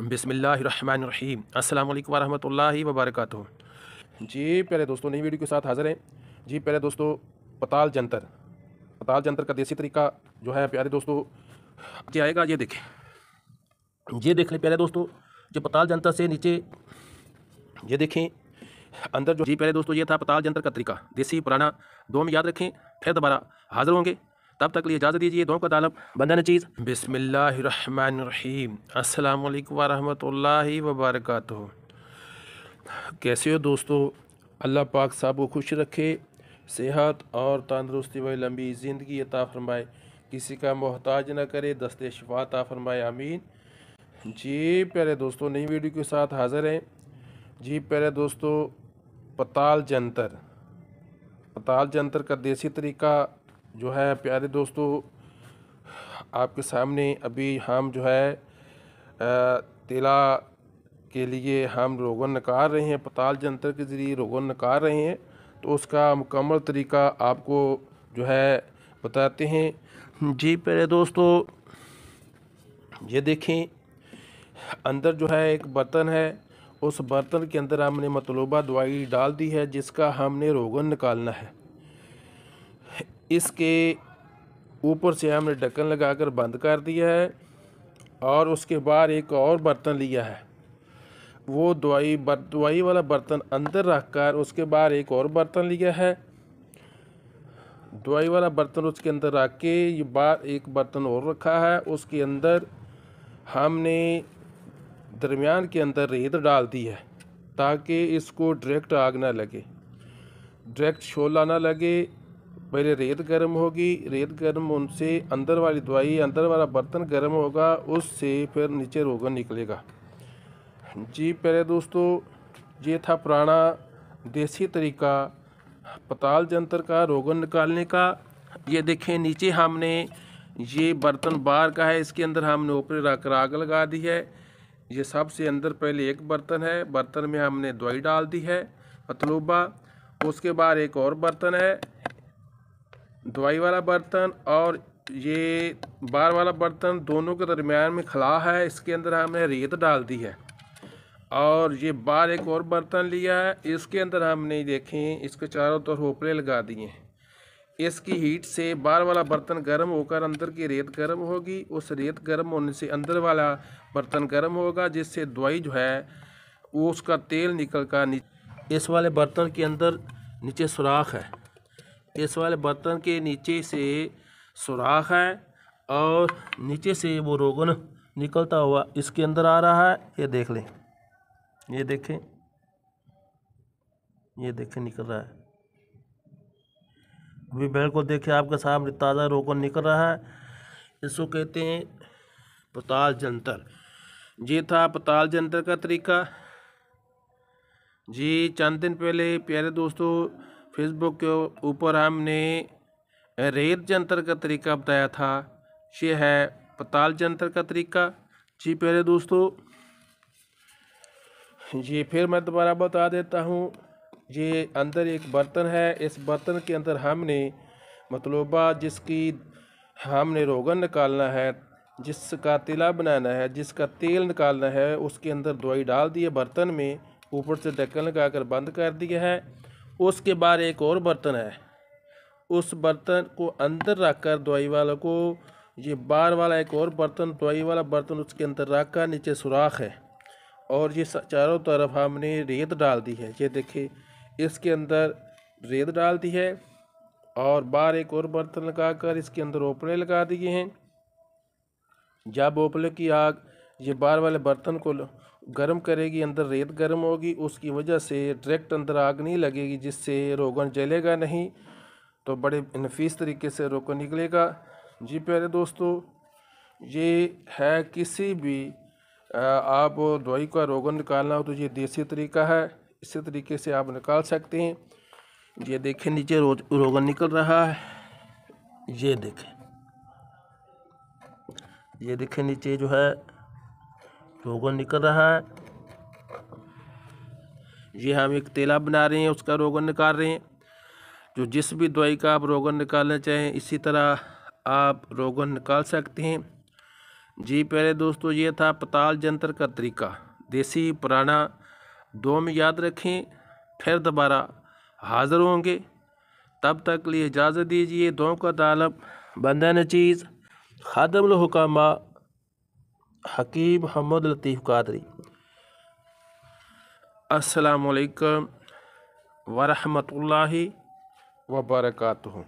बिसमीम अल्लाम वरहमल वबरक जी प्यारे दोस्तों नई वीडियो के साथ हाज़िर हैं जी प्यारे दोस्तों पताल जंतर पताल जंतर का देसी तरीका जो है प्यारे दोस्तों ये आएगा ये देखें ये देख लें प्यारे दोस्तों जो पताल जंतर से नीचे ये देखें अंदर जो जी प्यारे दोस्तों ये था पताल जंतर का तरीका देसी पुराना दो में याद रखें फिर दोबारा हाज़िर होंगे तब तक लिए इजाज़त दीजिए दो का तालब बंदन चीज़ बिसमीम अल्लाम वबरक कैसे हो दोस्तों अल्लाह पाक साहब को खुश रखे सेहत और तंदरुस्ती व लंबी ज़िंदगी अता फरमाए किसी का मोहताज ना करे दस्ते शफा अता फरमाए आमीन जी प्यारे दोस्तों नई वीडियो के साथ हाज़िर हैं जी प्यारे दोस्तों पताल जंतर पताल जंतर का देसी तरीका जो है प्यारे दोस्तों आपके सामने अभी हम जो है तेला के लिए हम रोगन नकार रहे हैं पताल जंतर के ज़रिए रोगन नकार रहे हैं तो उसका मुकम्मल तरीका आपको जो है बताते हैं जी प्यारे दोस्तों ये देखें अंदर जो है एक बर्तन है उस बर्तन के अंदर हमने मतलूबा दवाई डाल दी है जिसका हमने रोगन निकालना है इसके ऊपर से हमने ढक्कन लगाकर बंद कर दिया है और उसके बाद एक और बर्तन लिया है वो दवाई बर दवाई वाला बर्तन अंदर रख कर उसके बाद एक और बर्तन लिया है दवाई वाला बर्तन उसके अंदर रख के ये बार एक बर्तन और रखा है उसके अंदर हमने दरमियान के अंदर रेत डाल दी है ताकि इसको डायरेक्ट आग ना लगे डायरेक्ट शोला ना लगे पहले रेत गर्म होगी रेत गर्म उनसे अंदर वाली दवाई अंदर वाला बर्तन गर्म होगा उससे फिर नीचे रोगन निकलेगा जी पहले दोस्तों ये था पुराना देसी तरीका पताल जंतर का रोगन निकालने का ये देखें नीचे हमने ये बर्तन बाहर का है इसके अंदर हमने ऊपर रख आग लगा दी है ये सबसे अंदर पहले एक बर्तन है बर्तन में हमने दवाई डाल दी है मतलूबा उसके बाद एक और बर्तन है दवाई वाला बर्तन और ये बार वाला बर्तन दोनों के दरमियान में खला है इसके अंदर हमने रेत डाल दी है और ये बार एक और बर्तन लिया है इसके अंदर हमने देखें इसके चारों तरफ तो लगा दिए हैं इसकी हीट से बार वाला बर्तन गर्म होकर अंदर की रेत गर्म होगी उस रेत गर्म होने से अंदर वाला बर्तन गर्म होगा जिससे दवाई जो है वो उसका तेल निकल कर इस वाले बर्तन के अंदर नीचे सुराख है इस वाले बर्तन के नीचे से सुराख है और नीचे से वो रोगन निकलता हुआ इसके अंदर आ रहा है ये देख लें ये देखें ये देखें निकल रहा है अभी बिल्कुल देखिए आपके सामने ताज़ा रोगन निकल रहा है इसको कहते हैं पताल जंतर ये था पताल जंतर का तरीका जी चंद दिन पहले प्यारे दोस्तों फेसबुक के ऊपर हमने रेत जंतर का तरीका बताया था ये है पताल जंतर का तरीका जी प्यारे दोस्तों ये फिर मैं दोबारा बता देता हूँ ये अंदर एक बर्तन है इस बर्तन के अंदर हमने मतलब जिसकी हमने रोगन निकालना है जिसका तिला बनाना है जिसका तेल निकालना है उसके अंदर दवाई डाल दी है बर्तन में ऊपर से ढक्कन लगाकर बंद कर दिया है उसके बाद एक और बर्तन है उस बर्तन को अंदर रखकर दवाई वाला को ये बार वाला एक और बर्तन दवाई वाला बर्तन उसके अंदर रखकर नीचे सुराख है और ये चारों तरफ हमने रेत डाल दी है ये देखिए इसके अंदर रेत डाल दी है और बाहर एक और बर्तन लगाकर इसके अंदर ओपले लगा दिए हैं जब ओपले की आग ये बार वाले बर्तन को गर्म करेगी अंदर रेत गर्म होगी उसकी वजह से डायरेक्ट अंदर आग नहीं लगेगी जिससे रोगन जलेगा नहीं तो बड़े नफीस तरीके से रोगन निकलेगा जी प्यारे दोस्तों ये है किसी भी आप दवाई का रोगन निकालना हो तो ये देसी तरीका है इसी तरीके से आप निकाल सकते हैं ये देखें नीचे रो, रोगन निकल रहा है ये देखें ये देखें नीचे जो है रोगन निकल रहा है ये हम एक तेला बना रहे हैं उसका रोगन निकाल रहे हैं जो जिस भी दवाई का आप रोगन निकालना चाहें इसी तरह आप रोगन निकाल सकते हैं जी पहले दोस्तों ये था पताल जंतर का तरीका देसी पुराना दो में याद रखें फिर दोबारा हाज़िर होंगे तब तक लिए इजाज़त दीजिए दो का तालब बंदा चीज़ खादम हुकामा हकीम हमद लतीफ़ कादरी अस्सलाम वालेकुम वरहमतुल्लाहि वबरकatuह